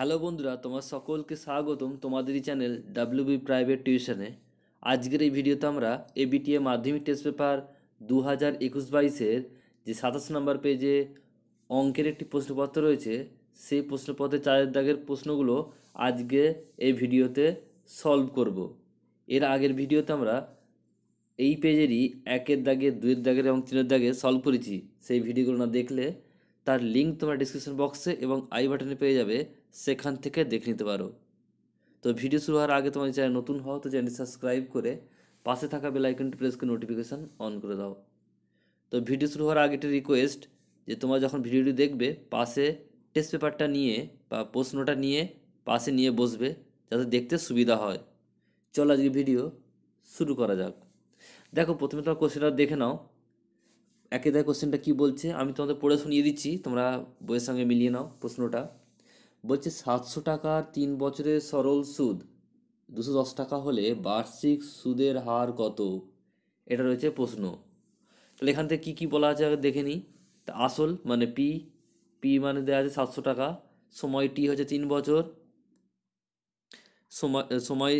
Hello বন্ধুরা তোমার সকলকে স্বাগতম তোমাদেরই চ্যানেল বি প্রাইভেট টিউশনে আজকের এই ভিডিওতে আমরা ABTA e Madhyamik test paper দু হাজার একুশ বাইশের যে সাতাশ নম্বর পেজে অঙ্কের একটি প্রশ্নপত্র রয়েছে সেই প্রশ্নপত্রে চারের দাগের প্রশ্নগুলো আজকে এই ভিডিওতে সলভ করব। এর আগের ভিডিওতে আমরা এই পেজেরই একের দাগে দুইয়ের দাগের এবং তিনের দাগে সলভ করেছি সেই ভিডিওগুলো না দেখলে তার লিঙ্ক তোমরা ডিসক্রিপশন বক্সে এবং আই বাটনে পেয়ে যাবে সেখান থেকে দেখে নিতে পারো তো ভিডিও শুরু হওয়ার আগে তোমার চ্যানেল নতুন হও তো চ্যানেলটি সাবস্ক্রাইব করে পাশে থাকা বেল আইকনটি প্রেস করে নোটিফিকেশান অন করে দাও তো ভিডিও শুরু হওয়ার আগে একটা রিকোয়েস্ট যে তোমরা যখন ভিডিওটি দেখবে পাশে টেস্ট পেপারটা নিয়ে বা প্রশ্নটা নিয়ে পাশে নিয়ে বসবে যাতে দেখতে সুবিধা হয় চলো আজকে ভিডিও শুরু করা যাক দেখো প্রথমে তোমার কোশ্চেনটা দেখে নাও একে দেখ কোশ্চেনটা কী বলছে আমি তোমাদের পড়ে শুনিয়ে দিচ্ছি তোমরা বইয়ের সঙ্গে মিলিয়ে নাও প্রশ্নটা বলছে সাতশো টাকার তিন বছরের সরল সুদ দুশো দশ টাকা হলে বার্ষিক সুদের হার কত এটা রয়েছে প্রশ্ন তাহলে এখান থেকে কী কী বলা আছে দেখে নিই তা আসল মানে পি পি মানে দেওয়া আছে সাতশো টাকা সময় টি হচ্ছে তিন বছর সময় সময়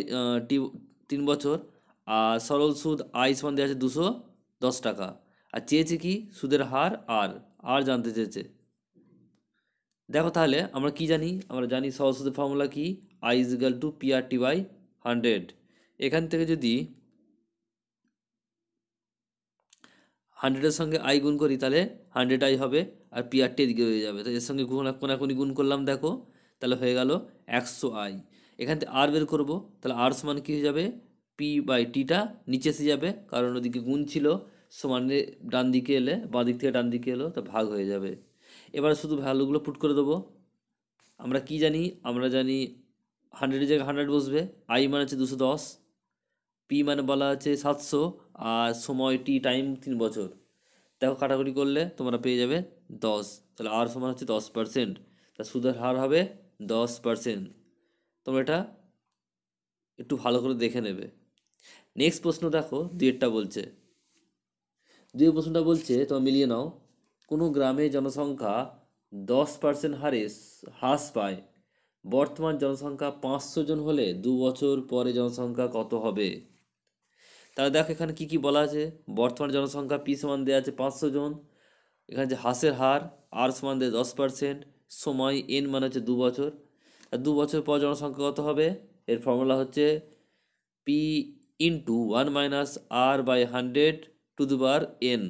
টি তিন বছর আর সরল সুদ আই সমান দেওয়া আছে দুশো দশ টাকা আর চেয়েছে কি সুদের হার আর আর জানতে চেয়েছে দেখো তাহলে আমরা কি জানি আমরা জানি সহসদের ফর্মুলা কি I is equal to P R T by hundred এখান থেকে যদি হান্ড্রেডের সঙ্গে আই গুণ করি তাহলে হান্ড্রেড আই হবে আর পিআরটি এদিকে হয়ে যাবে তো এর সঙ্গে কোনাকুনি গুণ করলাম দেখো তাহলে হয়ে গেল একশো আই এখান থেকে আর বের করবো তাহলে আর সমান কী হয়ে যাবে পি বাই টিটা নিচে এসে যাবে কারণ ওদিকে গুণ ছিল সমানে ডান দিকে এলে বাঁ দিক থেকে ডান দিকে এলো তো ভাগ হয়ে যাবে এবারে শুধু ভ্যালুগুলো পুট করে দেবো আমরা কি জানি আমরা জানি হান্ড্রেডের জায়গায় হান্ড্রেড বসবে আই মানে হচ্ছে দুশো দশ পি মানে বলা আছে সাতশো আর সময় টি টাইম তিন বছর দেখো কাটাকুটি করলে তোমরা পেয়ে যাবে দশ তাহলে আর সমান হচ্ছে দশ পার্সেন্ট তা সুদের হার হবে দশ পার্সেন্ট তোমরা এটা একটু ভালো করে দেখে নেবে নেক্সট প্রশ্ন দেখো দুয়েরটা বলছে দুই প্রশ্নটা বলছে তোমার মিলিয়ে নাও কোনো গ্রামে জনসংখ্যা দশ পার্সেন্ট হারে হ্রাস পায় বর্তমান জনসংখ্যা পাঁচশো জন হলে দু বছর পরে জনসংখ্যা কত হবে তাহলে দেখ এখানে কি কি বলা আছে বর্তমান জনসংখ্যা পি সমান দেওয়া আছে পাঁচশো জন এখানে যে হ্রাসের হার আর সমান দেয় দশ পার্সেন্ট সময় এন মানে হচ্ছে দু বছর আর দু বছর পর জনসংখ্যা কত হবে এর ফর্মুলা হচ্ছে P into one minus R by hundred টু দু বার এন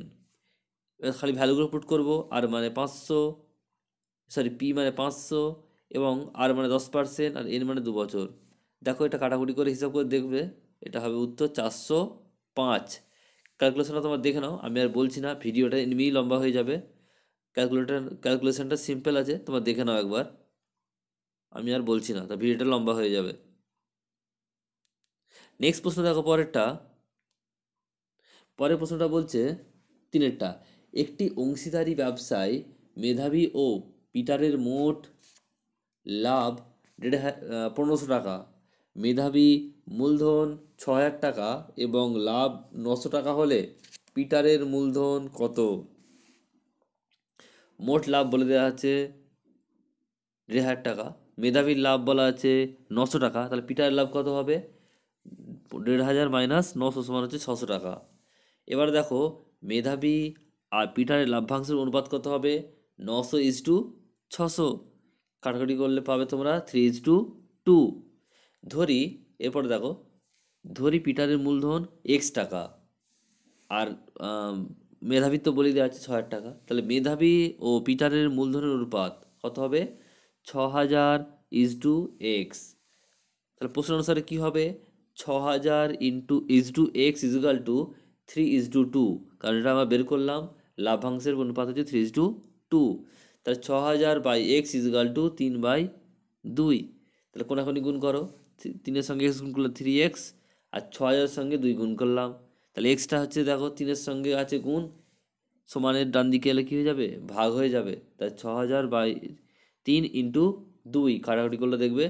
এবার খালি ভ্যালুগুলো পুট করব আর মানে পাঁচশো সরি পি মানে পাঁচশো এবং আর মানে দশ পার্সেন্ট আর এন মানে দু বছর দেখো এটা কাটাকুটি করে হিসাব করে দেখবে এটা হবে উত্তর চারশো পাঁচ ক্যালকুলেশনটা তোমার দেখে নাও আমি আর বলছি না ভিডিওটা এমনি লম্বা হয়ে যাবে ক্যালকুলেটার ক্যালকুলেশনটা সিম্পল আছে তোমার দেখে নাও একবার আমি আর বলছি না তা ভিডিওটা লম্বা হয়ে যাবে নেক্সট প্রশ্ন দেখো পরেরটা পরের প্রশ্নটা বলছে তিনেরটা একটি অংশীদারি ব্যবসায় মেধাবী ও পিটারের মোট লাভ দেড় পনেরোশো টাকা মেধাবী মূলধন ছ হাজার টাকা এবং লাভ নশো টাকা হলে পিটারের মূলধন কত মোট লাভ বলে দেওয়া আছে দেড় হাজার টাকা মেধাবীর লাভ বলা আছে নশো টাকা তাহলে পিটারের লাভ কত হবে দেড় হাজার মাইনাস নশো সমান হচ্ছে ছশো টাকা এবার দেখো মেধাবী আর পিটারের লাভ্যাংশের অনুপাত কত হবে নশো ইজ টু ছশো কাটাকাটি করলে পাবে তোমরা থ্রি ইজ টু টু ধরি এরপরে দেখো ধরি পিটারের মূলধন এক্স টাকা আর মেধাবী তো বলি দেওয়া আছে ছ হাজার টাকা তাহলে মেধাবী ও পিটারের মূলধনের অনুপাত কত হবে ছ হাজার ইজ টু এক্স তাহলে প্রশ্ন অনুসারে কী হবে ছ হাজার into is to X is equal to three is to two কারণ এটা আমরা বের করলাম লাভাংশের অনুপাত হচ্ছে থ্রি টু টু তাহলে ছ হাজার বাই এক্স ইজগাল টু তিন বাই দুই তাহলে কোনাখনি গুণ করো তিনের সঙ্গে এক্স গুণ করলো থ্রি এক্স আর ছ হাজারের সঙ্গে দুই গুণ করলাম তাহলে এক্সটা হচ্ছে দেখো তিনের সঙ্গে আছে গুণ সমানের ডান দিকে এলে কী হয়ে যাবে ভাগ হয়ে যাবে তাহলে ছ হাজার বাই তিন ইন্টু দুই কাটাকাটি করলে দেখবে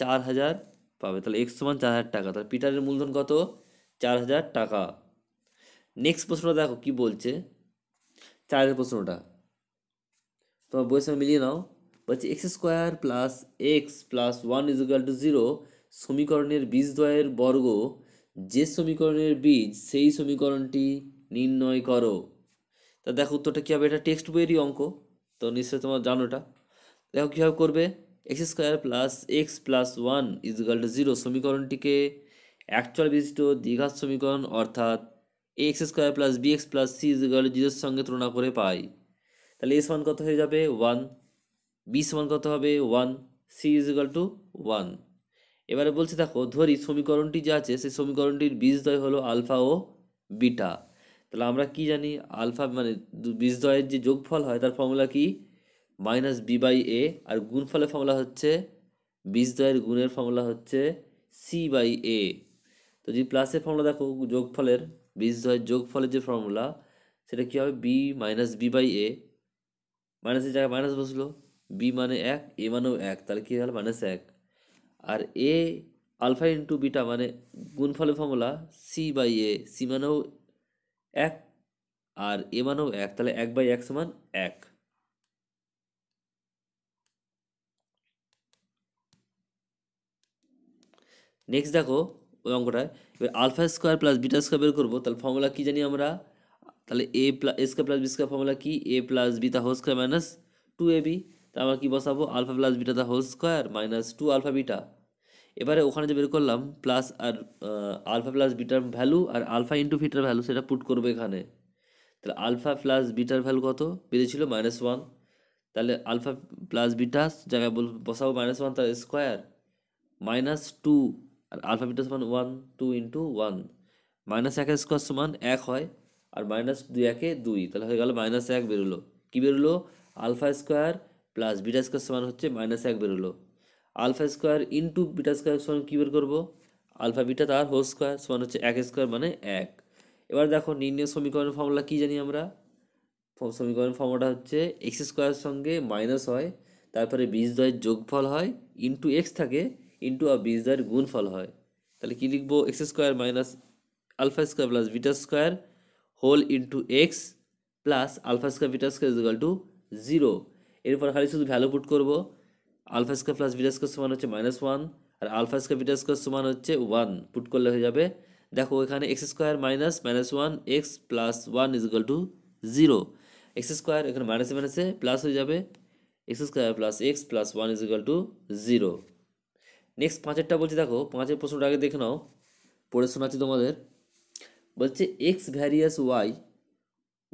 চার হাজার পাবে তাহলে এক্স সমান চার হাজার টাকা তাহলে পিটারের মূলধন কত চার হাজার টাকা নেক্সট প্রশ্নটা দেখো কি বলছে চারের প্রশ্নটা তোমার বইয়ের সঙ্গে মিলিয়ে নাও বলছি X square plus X plus one is equal to zero সমীকরণের বীজদ্বয়ের বর্গ যে সমীকরণের বীজ সেই সমীকরণটি নির্ণয় করো তা দেখো উত্তরটা কী হবে এটা টেক্সট বইয়েরই অঙ্ক তো নিশ্চয়ই তোমার জানোটা দেখো কীভাবে করবে X square plus X plus one is equal to zero সমীকরণটিকে অ্যাকচুয়াল বিশিষ্ট দীঘার সমীকরণ অর্থাৎ A X square plus B X plus C is equal জিরোর সঙ্গে তুলনা করে পাই তাহলে এ সমান কত হয়ে যাবে ওয়ান বি সমান কত হবে one C is equal to one এবারে বলছি দেখো ধরি সমীকরণটি যা আছে সেই সমীকরণটির বীজদ্বয় হলো আলফা ও বিটা তাহলে আমরা কি জানি আলফা মানে বীজদ্বয়ের যে যোগফল হয় তার ফর্মুলা কি মাইনাস বি বাই এ আর গুণফলের ফর্মুলা হচ্ছে বীজদ্বয়ের গুণের ফর্মুলা হচ্ছে সি বাই এ তো যদি প্লাসের ফর্মুলা দেখো যোগফলের যোগ যোগফলের যে ফর্মুলা সেটা কী হবে B minus B by A মাইনাসের জায়গায় মাইনাস বসলো বি মানে এক এ মানেও এক তাহলে কী হল মাইনাস এক আর এ আলফা ইন্টু বিটা মানে গুণফলের formula C by A C মানেও এক আর এ মানেও এক তাহলে এক বাই এক সমান এক নেক্সট দেখো ওই অঙ্কটায় এবার alpha square plus beta square বের করবো তাহলে ফর্মুলা কী জানি আমরা তাহলে A plus A square plus B square formula কী A plus beta whole square minus two A B তা আমরা কী বসাবো alpha plus beta the whole square minus two alpha beta এবারে ওখানে যে বের করলাম প্লাস আর আলফা প্লাস বিটার ভ্যালু আর আলফা ইন্টু ফিটার ভ্যালু সেটা পুট করবো এখানে তাহলে আলফা প্লাস বিটার ভ্যালু কত বেরিয়েছিল মাইনাস ওয়ান তাহলে আলফা প্লাস বিটা জায়গায় বসাবো মাইনাস ওয়ান তার স্কোয়ার মাইনাস টু আর আলফা বিটা সমান one two into one minus এক স্কোয়ার সমান এক হয় আর মাইনাস দুই একে দুই তাহলে হয়ে গেল মাইনাস এক বেরোলো কী বেরোলো alpha square plus beta square সমান হচ্ছে মাইনাস এক বেরোলো alpha square into beta square সমান কী বের করবো আলফা বিটা তার হোল স্কোয়ার সমান হচ্ছে এক স্কোয়ার মানে এক এবার দেখো নির্ণয় সমীকরণের ফর্মুলা কী জানি আমরা সমীকরণের ফর্মুলাটা হচ্ছে এক্স স্কোয়ারের সঙ্গে মাইনাস হয় তারপরে বীজ দয়ের যোগফল হয় ইন্টু এক্স থাকে ইন্টু আর বি গুণ ফল হয় তাহলে কী লিখবো X square minus alpha square plus beta square whole into X plus alpha square beta square is equal to zero এরপর খালি শুধু ভ্যালু পুট করবো alpha square plus beta square সমান হচ্ছে মাইনাস ওয়ান আর আলফা স্কোয়ার বিটা স্কোয়ার সমান হচ্ছে one put করলে হয়ে যাবে দেখো এখানে X square minus minus one x plus one is equal to zero X square এখানে মাইনাসে মাইনাসে প্লাস হয়ে যাবে X square plus X plus one is equal to zero next পাঁচেরটা বলছি দেখো পাঁচের প্রশ্নটা আগে দেখে নাও পড়ে শোনাচ্ছি তোমাদের বলছে X varies Y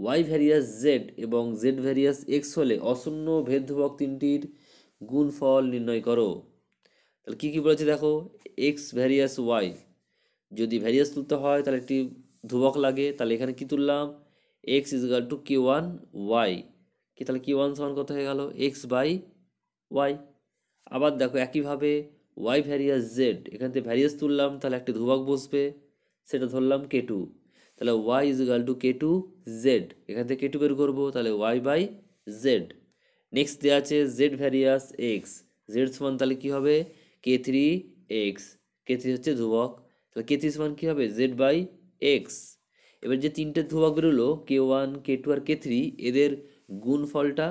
Y varies Z এবং জেড ভ্যারিয়াস এক্স হলে অশূন্য ভেদভক তিনটির গুণফল নির্ণয় করো তাহলে কী কী বলেছে দেখো এক্স ভ্যারিয়াস ওয়াই যদি ভ্যারিয়াস তুলতে হয় তাহলে একটি ধ্রুবক লাগে তাহলে এখানে কী তুললাম X is equal to K one Y কি তাহলে কে ওয়ান সমান কত হয়ে গেল এক্স বাই ওয়াই আবার দেখো একইভাবে ওয়াই ভ্যারিয়াস জেড এখান থেকে ভ্যারিয়াস তুললাম তাহলে একটা ধ্রুবক বসবে সেটা ধরলাম কে টু তাহলে Y is equal to K two Z এখান থেকে কে টু বের করবো তাহলে ওয়াই বাই জেড নেক্সট দেওয়া আছে জেড ভ্যারিয়াস এক্স জেড সমান তাহলে কী হবে K three X K three হচ্ছে ধ্রুবক তাহলে কে থ্রি সমান কী হবে জেড বাই এক্স এবার যে তিনটে ধ্রুবক বেরোলো কে ওয়ান কে টু আর কে থ্রি এদের গুণ ফলটা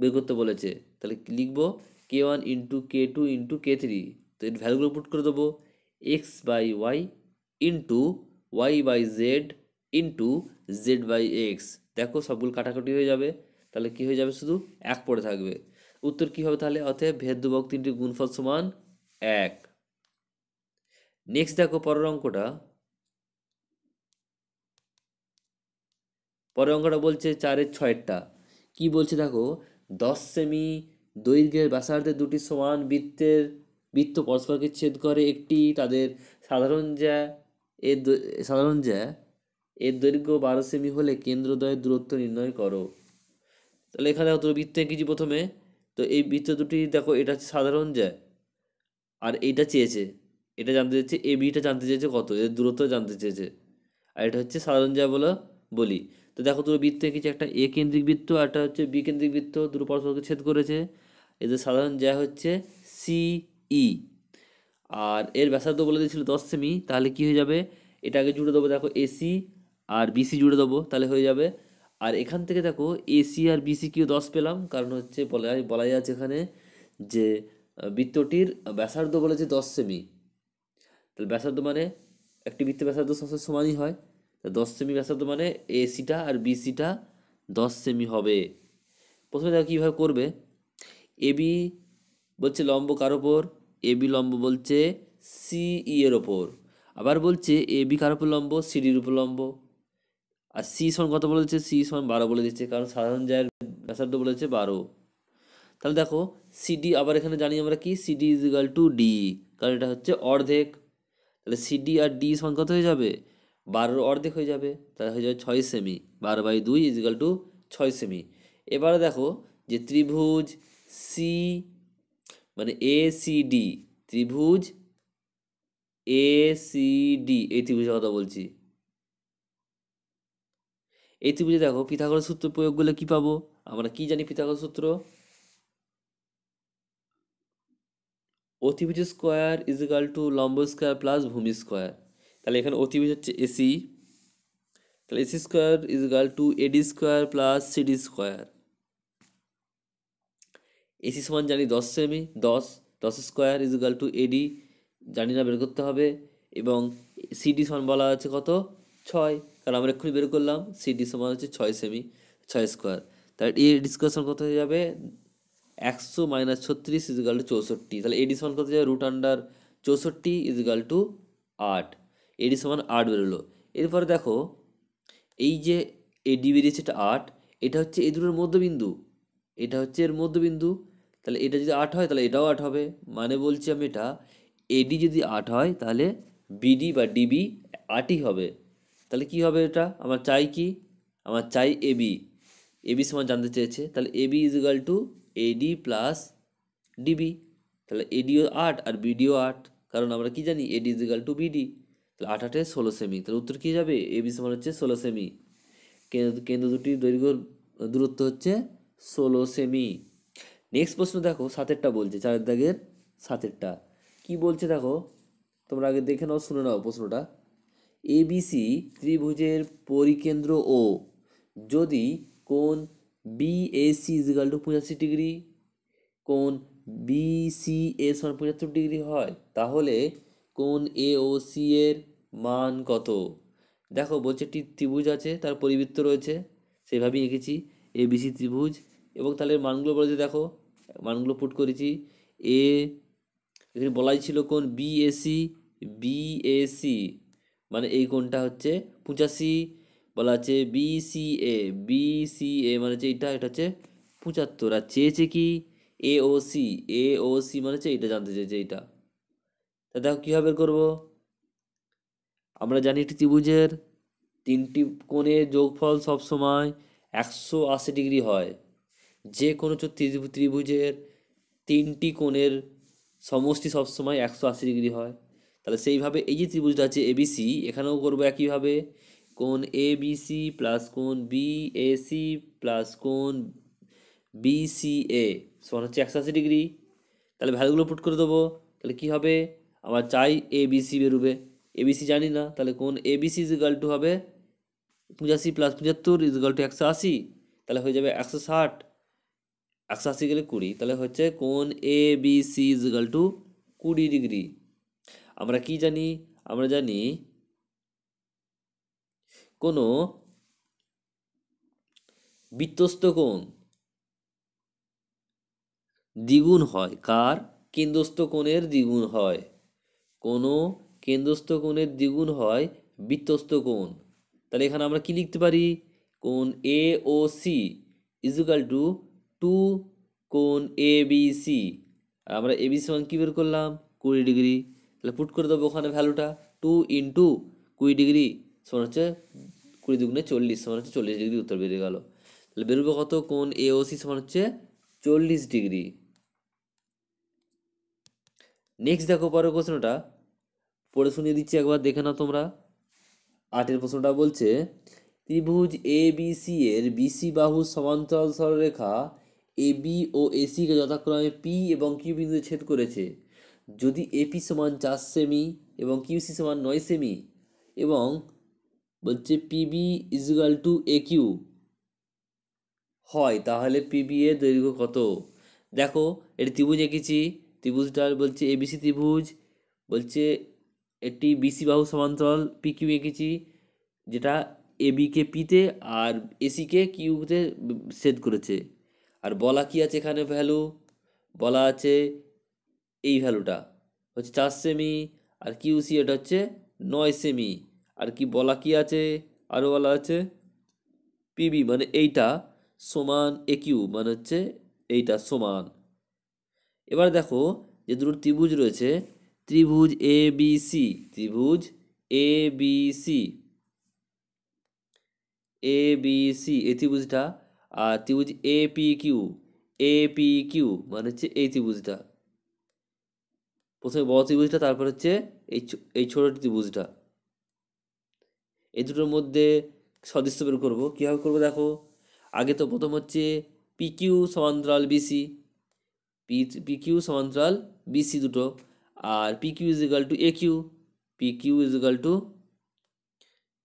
বের করতে বলেছে তাহলে লিখবো K one into K two into K three তো এর ভ্যালুগুলো পুট করে দেবো X by Y into Y by Z into Z by X দেখো সবগুলো কাটাকাটি হয়ে যাবে তাহলে কি হয়ে যাবে শুধু এক পড়ে থাকবে উত্তর কী হবে তাহলে অতএব ভেদ দুবক তিনটি গুণফল সমান এক নেক্সট দেখো পরের অঙ্কটা পরের অঙ্কটা বলছে চারের ছয়েরটা কি বলছে দেখো দশ সেমি দৈর্ঘ্যের ব্যাসার্ধে দুটি সমান বৃত্তের বৃত্ত পরস্পরকে ছেদ করে একটি তাদের সাধারণ জ্যা এর সাধারণ জ্যা এর দৈর্ঘ্য বারো সেমি হলে দয়ের দূরত্ব নির্ণয় করো তাহলে এখানে অত বৃত্ত এঁকেছি প্রথমে তো এই বৃত্ত দুটি দেখো এটা হচ্ছে সাধারণ যা আর এইটা চেয়েছে এটা জানতে চেয়েছে এ বিটা জানতে চেয়েছে কত এর দূরত্ব জানতে চেয়েছে আর এটা হচ্ছে সাধারণ যা বলে বলি তো দেখো তোর বৃত্ত এঁকেছি একটা এ কেন্দ্রিক বৃত্ত আর একটা হচ্ছে বি কেন্দ্রিক বৃত্ত দুটো পরস্পরকে ছেদ করেছে এদের সাধারণ জ্যা হচ্ছে সি ই আর এর ব্যাসার্ধ বলে দিয়েছিল দশ সেমি তাহলে কি হয়ে যাবে এটাকে জুড়ে দেবো দেখো এসি আর বিসি জুড়ে দেবো তাহলে হয়ে যাবে আর এখান থেকে দেখো এসি আর বিসি কিও দশ পেলাম কারণ হচ্ছে বলা বলা যাচ্ছে এখানে যে বৃত্তটির ব্যাসার্ধ বলেছে দশ সেমি তাহলে ব্যাসার্ধ মানে একটি বৃত্ত ব্যাসার্ধ সবসময় সমানই হয় তা দশ সেমি ব্যাসার্ধ মানে এসিটা আর বিসিটা দশ সেমি হবে প্রথমে দেখো কীভাবে করবে এবি বলছে লম্ব কার ওপর এ বি লম্ব বলছে সি ই e এর ওপর আবার বলছে এ বি কার ওপর লম্ব সিডির উপর লম্ব আর সি সমান কত বলেছে সি সমান বারো বলে দিচ্ছে কারণ সাধারণ জায়ের ব্যাসার্ধ বলেছে বারো তাহলে দেখো সিডি আবার এখানে জানি আমরা কি C D is equal to D কারণ এটা হচ্ছে অর্ধেক তাহলে সিডি আর ডি সমান কত হয়ে যাবে বারোর অর্ধেক হয়ে যাবে তাহলে হয়ে যাবে ছয় সেমি বারো বাই দুই ইজ ইকাল টু ছয় সেমি এবারে দেখো যে ত্রিভুজ সি মানে এ সি ডি ত্রিভুজ এ সি ডি এই ত্রিভুজের কথা বলছি এই ত্রিভুজে দেখো পিথাগোরাস সূত্র প্রয়োগ করলে কি পাবো আমরা কি জানি পিথাগোরাস সূত্র অতিভুজ স্কোয়ার ইজ ইকাল টু লম্ব স্কোয়ার প্লাস ভূমি স্কোয়ার তাহলে এখানে অতিভুজ হচ্ছে এসি তাহলে A C square is equal to A D square plus C D square A C সমান জানি দশ সেমি দশ দশ square is equal to A D জানি না বের করতে হবে এবং সিডি সমান বলা আছে কত ছয় কারণ আমরা এক্ষুনি বের করলাম সিডি সমান হচ্ছে ছয় সেমি ছয় স্কোয়ার তাহলে এ ডিসকাশন কত হয়ে যাবে একশো মাইনাস ছত্রিশ ইজ ইকাল টু চৌষট্টি তাহলে এডি সমান কত যাবে রুট আন্ডার চৌষট্টি ইজ ইকাল টু আট এডি সমান আট বেরোলো এরপরে দেখো এই যে এডি বেরিয়েছে এটা আট এটা হচ্ছে এ দুটোর মধ্যবিন্দু এটা হচ্ছে এর মধ্যবিন্দু তাহলে এটা যদি আট হয় তাহলে এটাও আট হবে মানে বলছি আমি এটা এডি যদি আট হয় তাহলে বিডি বা ডিবি আটই হবে তাহলে কি হবে এটা আমার চাই কি আমার চাই এবি এবি সমান জানতে চেয়েছে তাহলে A B is equal to A D plus D B তাহলে এডিও আট আর বিডিও আট কারণ আমরা কি জানি A D is equal to B D তাহলে আট আটে ষোলো সেমি তাহলে উত্তর কী যাবে এবি সমান হচ্ছে ষোলো সেমি কেন্দ্র দুটির দৈর্ঘ্য দূরত্ব হচ্ছে ষোলো সেমি নেক্সট প্রশ্ন দেখো সাতেরটা বলছে চারের দাগের সাতেরটা কি বলছে দেখো তোমরা আগে দেখে নাও শুনে নাও প্রশ্নটা এবিসি ত্রিভুজের পরিকেন্দ্র ও যদি কোন বিএসি ইজিকাল টু পঁচাশি ডিগ্রি কোন এ সমান পঁচাত্তর ডিগ্রি হয় তাহলে কোন এওসি এর মান কত দেখো বলছে একটি ত্রিভুজ আছে তার পরিবৃত্ত রয়েছে সেভাবেই এঁকেছি এবিসি ত্রিভুজ এবং তাহলে মানগুলো বলেছে দেখো মানগুলো পুট করেছি এ এখানে বলাই ছিল কোন বিএসি বিএসি মানে এই কোনটা হচ্ছে পঁচাশি বলা আছে বিসিএ বিসিএ মানে হচ্ছে এটা এটা হচ্ছে পঁচাত্তর আর চেয়েছে কি এওসি এওসি মানে হচ্ছে এটা জানতে চেয়েছে এটা তা দেখো কীভাবে করবো আমরা জানি একটি ত্রিভুজের তিনটি কোণের যোগফল সবসময় একশো আশি ডিগ্রি হয় যে কোনো ত্রিভুজের তিনটি কোণের সমষ্টি সবসময় একশো আশি ডিগ্রি হয় তাহলে সেইভাবে এই যে ত্রিভুজটা আছে এবিসি এখানেও করবো একইভাবে কোন এ বিসি প্লাস কোন B A C plus C B C A সমান হচ্ছে একশো আশি ডিগ্রি তাহলে ভ্যালুগুলো পুট করে দেবো তাহলে কী হবে আমার চাই এ বিসি বেরোবে এবিসি জানি না তাহলে কোন এবিসি ইজগাল টু হবে পঁচাশি প্লাস পঁচাত্তর ইজগাল টু একশো আশি তাহলে হয়ে যাবে একশো ষাট একশো আশি গেলে কুড়ি তাহলে হচ্ছে কোন A B C is equal to কুড়ি ডিগ্রি আমরা কি জানি আমরা জানি কোনো বিত্তস্ত কোণ দ্বিগুণ হয় কার কেন্দ্রস্থ কোণের দ্বিগুণ হয় কোনো কেন্দ্রস্থ কোণের দ্বিগুণ হয় বৃত্তস্থ কোণ তাহলে এখানে আমরা কি লিখতে পারি কোন A O C is equal to two কোন এ বি সি আমরা এ বি সি মান কী বের করলাম কুড়ি ডিগ্রি তাহলে পুট করে দেবো ওখানে ভ্যালুটা টু ইন্টু কুড়ি ডিগ্রি সমান হচ্ছে কুড়ি দুগুণে চল্লিশ সমান হচ্ছে চল্লিশ ডিগ্রি উত্তর বেরিয়ে গেল তাহলে বেরোবে কত কোন এ ও সি সমান হচ্ছে চল্লিশ ডিগ্রি নেক্সট দেখো পরের প্রশ্নটা পড়ে শুনিয়ে দিচ্ছি একবার দেখে নাও তোমরা আটের প্রশ্নটা বলছে ত্রিভুজ এ বি সি এর বিসি বাহু সমান্তরাল সরলরেখা রেখা এবি ও এসিকে যথাক্রমে পি এবং কিউ বিন্দুতে ছেদ করেছে যদি এপি সমান চার সেমি এবং কিউসি সমান নয় সেমি এবং বলছে PB is equal to A Q হয় তাহলে পিবি এর দৈর্ঘ্য কত দেখো এটি ত্রিভুজ এঁকেছি ত্রিভুজটার বলছে এবিসি ত্রিভুজ বলছে এটি বিসি বাহু সমান্তরাল পি কিউ এঁকেছি যেটা এবিকে পিতে আর এসিকে কিউতে সেদ করেছে আর বলা কি আছে এখানে ভ্যালু বলা আছে এই ভ্যালুটা হচ্ছে চার সেমি আর কিউসি এটা হচ্ছে নয় সেমি আর কি বলা কি আছে আরও বলা আছে পিবি মানে এইটা সমান একিউ মানে হচ্ছে এইটা সমান এবার দেখো যে দুটো ত্রিভুজ রয়েছে ত্রিভুজ এ বি সি ত্রিভুজ A B C A B C A ত্রিভুজটা আর ত্রিভুজ A P Q A P Q মানে হচ্ছে এই ত্রিভুজটা প্রথমে বড় ত্রিভুজটা তারপর হচ্ছে এই এই ছোটো ত্রিভুজটা এই দুটোর মধ্যে সদৃশ্য বের করবো কীভাবে করবো দেখো আগে তো প্রথম হচ্ছে পি কিউ সমান্তরাল বিসি পি পি কিউ সমান্তরাল বিসি দুটো আর P Q is equal to A Q P Q is equal to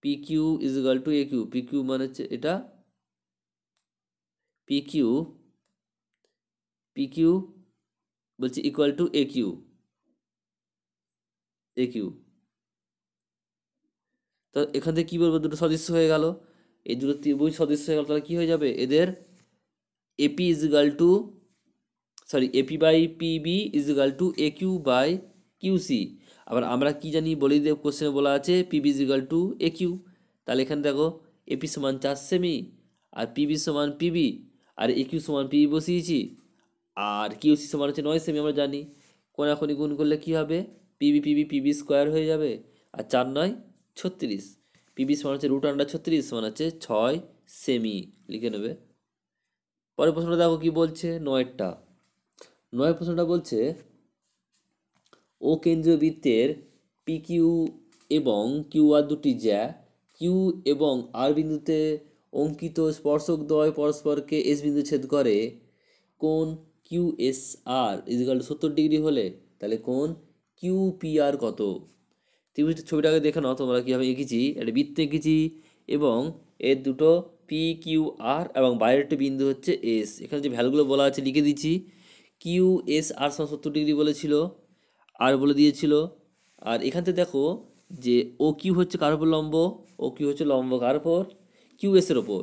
P Q is equal to A Q P Q মানে হচ্ছে এটা পিকিউ কিউ বলছি equal to A Q A Q তো এখান থেকে কী বলবো দুটো সদস্য হয়ে গেল এই দুটো ত্রিভুজ সদস্য হয়ে গেল তাহলে কী হয়ে যাবে এদের AP is equal to sorry AP by P B is equal to A Q by C আবার আমরা কি জানি বলি দেব কোশ্চেনে বলা আছে PB is equal to A Q তাহলে এখানে দেখো এপি সমান চার সেমি আর পিবি সমান পিবি আর এ e কিউ সমান পি e বসিয়েছি আর কিউ সি সমান হচ্ছে নয় সেমি আমরা জানি কোনাখনি গুণ করলে কি হবে পিবি পিবি পিবি স্কোয়ার হয়ে যাবে আর চার নয় ছত্রিশ পিবি সমান হচ্ছে রুট আন্ডার ছত্রিশ সমান হচ্ছে ছয় সেমি লিখে নেবে পরের প্রশ্নটা দেখো কি বলছে নয়েরটা নয় প্রশ্নটা বলছে ও কেন্দ্রীয় বৃত্তের পি কিউ এবং কিউ আর দুটি জ্যা কিউ এবং আর বিন্দুতে অঙ্কিত স্পর্শক দ্বয় পরস্পরকে এস বিন্দু ছেদ করে কোন Q S R is equal to সত্তর ডিগ্রি হলে তাহলে কোন কিউ পি আর কত ত্রিভুজটা ছবিটাকে দেখে নাও তোমরা কীভাবে এঁকেছি একটা বৃত্ত এঁকেছি এবং এর দুটো পি কিউ আর এবং বাইরের একটি বিন্দু হচ্ছে এস এখানে যে ভ্যালুগুলো বলা আছে লিখে দিচ্ছি কিউ এস আর সত্তর ডিগ্রি বলেছিল আর বলে দিয়েছিল আর এখান থেকে দেখো যে ও কিউ হচ্ছে কার উপর লম্ব ও কিউ হচ্ছে লম্ব কার উপর কিউএসের ওপর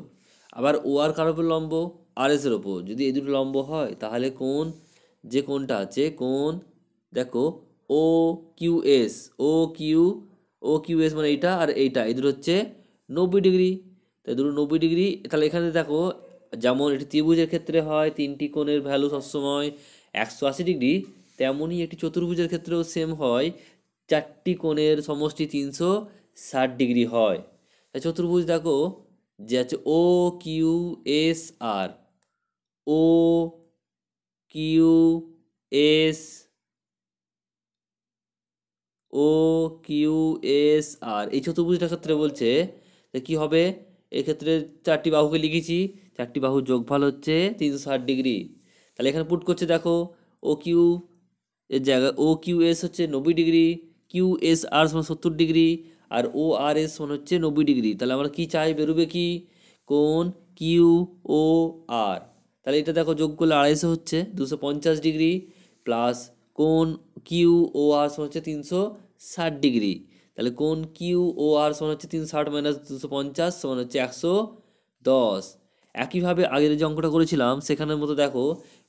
আবার ও আর কার ওপর লম্ব আর এসের ওপর যদি এই দুটো লম্ব হয় তাহলে কোন যে কোনটা আছে কোন দেখো O Q S O Q O Q S মানে এইটা আর এইটা এই দুটো হচ্ছে নব্বই ডিগ্রি তাই দুটো নব্বই ডিগ্রি তাহলে এখানে দেখো যেমন এটি ত্রিভুজের ক্ষেত্রে হয় তিনটি কোণের ভ্যালু সবসময় একশো আশি ডিগ্রি তেমনই একটি চতুর্ভুজের ক্ষেত্রেও সেম হয় চারটি কোণের সমষ্টি তিনশো ষাট ডিগ্রি হয় তাই চতুর্ভুজ দেখো যে আছে O Q S R O Q S O Q S R এই চতুর্ভুজটার ক্ষেত্রে বলছে যে কী হবে এক্ষেত্রে চারটি বাহুকে লিখেছি চারটি বাহুর যোগফল হচ্ছে তিনশো ষাট ডিগ্রি তাহলে এখানে পুট করছে দেখো ও কিউ এর জায়গায় ও কিউ এস হচ্ছে নব্বই ডিগ্রি কিউ এস আর সমান সত্তর ডিগ্রি আর ও আর এস মানে হচ্ছে নব্বই ডিগ্রি তাহলে আমরা কি চাই বেরোবে কি কোন কিউ ও আর তাহলে এটা দেখো যোগ করলে আড়াইশো হচ্ছে দুশো পঞ্চাশ ডিগ্রি প্লাস কোন কিউ ও আর সমান হচ্ছে তিনশো ষাট ডিগ্রি তাহলে কোন কিউ ও আর সমান হচ্ছে তিনশো ষাট মাইনাস দুশো পঞ্চাশ সমান হচ্ছে একশো দশ একইভাবে আগের যে অঙ্কটা করেছিলাম সেখানের মতো দেখো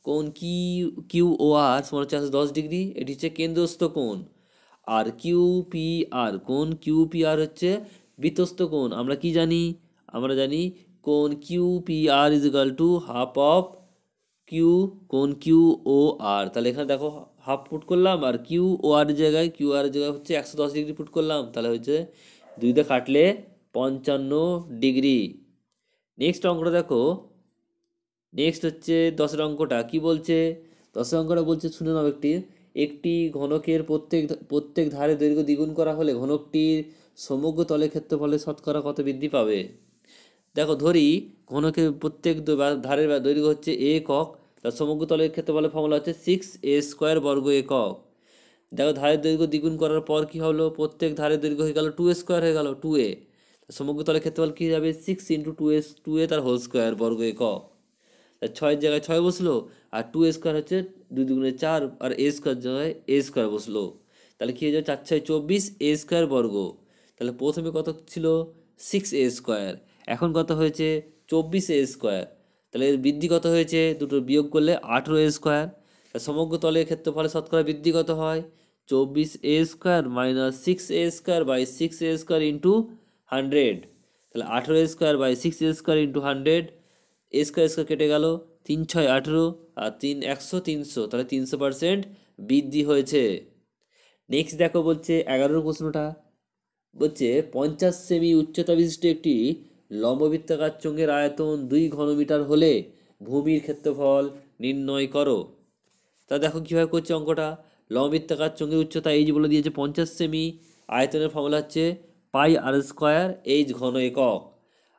কোন কিউ কিউ ও আর সমান হচ্ছে একশো দশ ডিগ্রি এটি হচ্ছে কেন্দ্রস্থ কোণ আর কিউপিআর কোন কিউপিআর হচ্ছে বিতস্ত কোন আমরা কি জানি আমরা জানি কোন QPR is equal to half of Q কোন কিউ ও আর তাহলে এখানে দেখো হাফ পুট করলাম আর কিউ ও আর জায়গায় কিউ আর জায়গায় হচ্ছে একশো দশ ডিগ্রি পুট করলাম তাহলে হচ্ছে দুইটা কাটলে পঞ্চান্ন ডিগ্রি নেক্সট অঙ্কটা দেখো নেক্সট হচ্ছে দশের অঙ্কটা কি বলছে দশের অঙ্কটা বলছে শুনে নাও একটি একটি ঘনকের প্রত্যেক প্রত্যেক ধারে দৈর্ঘ্য দ্বিগুণ করা হলে ঘনকটির সমগ্র তলের ক্ষেত্রফলে শতকরা কত বৃদ্ধি পাবে দেখো ধরি ঘনকের প্রত্যেক ধারের দৈর্ঘ্য হচ্ছে একক তার সমগ্র তলের ক্ষেত্রফলে ফর্মুলা হচ্ছে সিক্স এ স্কোয়ার বর্গ একক দেখো ধারের দৈর্ঘ্য দ্বিগুণ করার পর কী হলো প্রত্যেক ধারের দৈর্ঘ্য হয়ে গেল টু এ স্কোয়ার হয়ে গেল টু এ সমগ্র তলের ক্ষেত্রফল কী যাবে six into two A two A তার হোল স্কোয়ার বর্গ একক ছয়ের জায়গায় ছয় বসলো আর টু স্কোয়ার হচ্ছে দুই দুগুণে চার আর এ স্কোয়ার জায়গায় এ স্কোয়ার বসলো তাহলে কী হয়ে যাবে চার ছয় চব্বিশ এ স্কোয়ার বর্গ তাহলে প্রথমে কত ছিল সিক্স এ স্কোয়ার এখন কত হয়েছে চব্বিশ এ স্কোয়ার তাহলে এর বৃদ্ধি কত হয়েছে দুটো বিয়োগ করলে আঠেরো এ স্কোয়ার সমগ্র তলের ক্ষেত্রফলে শতকরা বৃদ্ধি কত হয় চব্বিশ A square minus six A square by six A square into hundred তাহলে আঠেরো square by six A square into hundred A square square কেটে গেল তিন ছয় আঠেরো আর তিন একশো তিনশো তাহলে তিনশো পারসেন্ট বৃদ্ধি হয়েছে নেক্সট দেখো বলছে এগারোর প্রশ্নটা বলছে পঞ্চাশ সেমি উচ্চতা বিশিষ্ট একটি লম্ববৃত্তাকার চঙ্গের আয়তন দুই ঘনমিটার হলে ভূমির ক্ষেত্রফল নির্ণয় করো তা দেখো কীভাবে করছে অঙ্কটা লম্ববৃত্তাকার চঙ্গের উচ্চতা এইচ বলে দিয়েছে পঞ্চাশ সেমি আয়তনের ফর্মুলা হচ্ছে পাই আর স্কোয়ার এইচ ঘন একক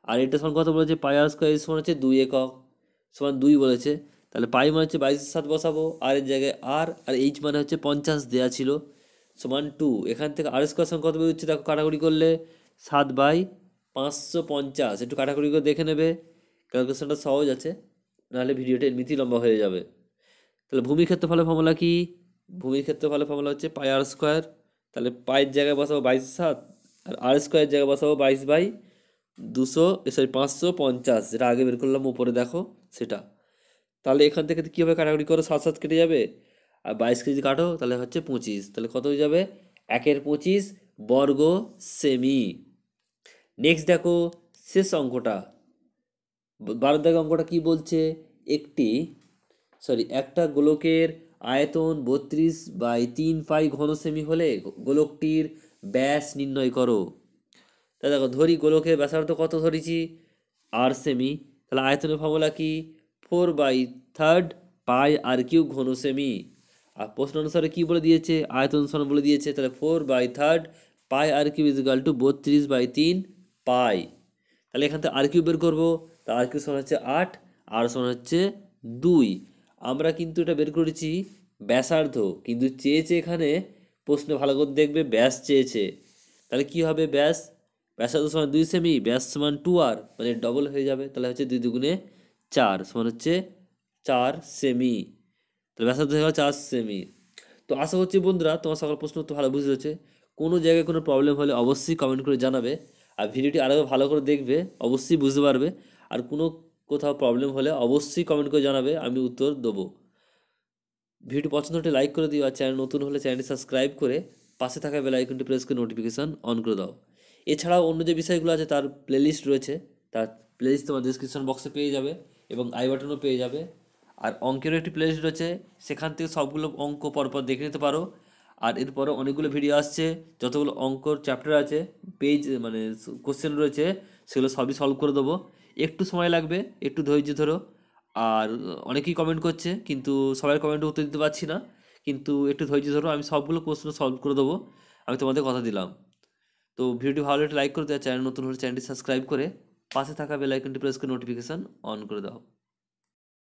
আর এটা সমান কত বলেছে পাই আর স্কোয়ার সমান হচ্ছে দুই একক সমান দুই বলেছে তাহলে পাই মানে হচ্ছে বাইশের সাত বসাবো আর এর জায়গায় আর আর এইচ মানে হচ্ছে পঞ্চাশ দেওয়া ছিল সমান টু এখান থেকে আর স্কোয়ার সমান কত হচ্ছে দেখো কাটাকুটি করলে সাত বাই পাঁচশো পঞ্চাশ একটু কাটাকুটি করে দেখে নেবে ক্যালকুলেশনটা সহজ আছে নাহলে ভিডিওটা এমনিতেই লম্বা হয়ে যাবে তাহলে ভূমির ক্ষেত্রফলের ফর্মুলা কি ভূমির ক্ষেত্রফলের ফর্মুলা হচ্ছে পাই আর স্কোয়ার তাহলে পায়ের জায়গায় বসাবো বাইশ সাত আর আর স্কোয়ারের জায়গায় বসাবো বাইশ বাই দুশো সরি পাঁচশো পঞ্চাশ যেটা আগে বের করলাম উপরে দেখো সেটা তাহলে এখান থেকে কীভাবে কাটাকাটি কাটাকুটি করো সাত সাত কেটে যাবে আর বাইশ কেজি কাটো তাহলে হচ্ছে পঁচিশ তাহলে কত হয়ে যাবে একের পঁচিশ বর্গ সেমি নেক্সট দেখো শেষ অঙ্কটা বারো দাগ অঙ্কটা কি বলছে একটি সরি একটা গোলকের আয়তন বত্রিশ বাই তিন পাই ঘন সেমি হলে গোলকটির ব্যাস নির্ণয় করো তাহলে দেখো ধরি গোলকের ব্যাসার্ধ কত ধরেছি আর সেমি তাহলে আয়তনের ফর্মুলা কি four by third pi R cube ঘন সেমি আর প্রশ্ন অনুসারে কী বলে দিয়েছে আয়তন অনুসারে বলে দিয়েছে তাহলে four by third pi R cube equal to বত্রিশ বাই তিন পাই তাহলে এখান থেকে আর কিউ বের করবো তা আর কিউ সমান হচ্ছে আট আর সমান হচ্ছে দুই আমরা কিন্তু এটা বের করেছি ব্যাসার্ধ কিন্তু চেয়েছে এখানে প্রশ্ন ভালো করে দেখবে ব্যাস চেয়েছে তাহলে কি হবে ব্যাস ব্যাসার্ধ সমান দুই সেমি ব্যাস সমান টু আর মানে ডবল হয়ে যাবে তাহলে হচ্ছে দুই দুগুণে চার সমান হচ্ছে চার সেমি তাহলে ব্যাসার্ধ হয়ে গেল চার সেমি তো আশা করছি বন্ধুরা তোমার সকল প্রশ্ন তো ভালো বুঝে রয়েছে কোনো জায়গায় কোনো প্রবলেম হলে অবশ্যই কমেন্ট করে জানাবে আর ভিডিওটি আরও ভালো করে দেখবে অবশ্যই বুঝতে পারবে আর কোনো কোথাও প্রবলেম হলে অবশ্যই কমেন্ট করে জানাবে আমি উত্তর দেবো ভিডিও পছন্দ হলে লাইক করে দিও আর চ্যানেল নতুন হলে চ্যানেলটি সাবস্ক্রাইব করে পাশে থাকা বেল আইকনটি প্রেস করে নোটিফিকেশান অন করে দাও এছাড়াও অন্য যে বিষয়গুলো আছে তার প্লেলিস্ট রয়েছে তার প্লেলিস্ট তোমার ডিসক্রিপশন বক্সে পেয়ে যাবে এবং আই বাটনও পেয়ে যাবে আর অঙ্কেরও একটি প্লেলিস্ট রয়েছে সেখান থেকে সবগুলো অঙ্ক পরপর দেখে নিতে পারো আর এরপরে অনেকগুলো ভিডিও আসছে যতগুলো অঙ্কর চ্যাপ্টার আছে পেজ মানে কোশ্চেন রয়েছে সেগুলো সবই সলভ করে দেবো একটু সময় লাগবে একটু ধৈর্য ধরো আর অনেকেই কমেন্ট করছে কিন্তু সবাই কমেন্ট উত্তর দিতে পারছি না কিন্তু একটু ধৈর্য ধরো আমি সবগুলো কোশ্চেন সলভ করে দেবো আমি তোমাদের কথা দিলাম তো ভিডিওটি ভালো লাগলে লাইক করে দেওয়া চ্যানেল নতুন হলে চ্যানেলটি সাবস্ক্রাইব করে পাশে থাকা বেল আইকনটি প্রেস করে নোটিফিকেশান অন করে দাও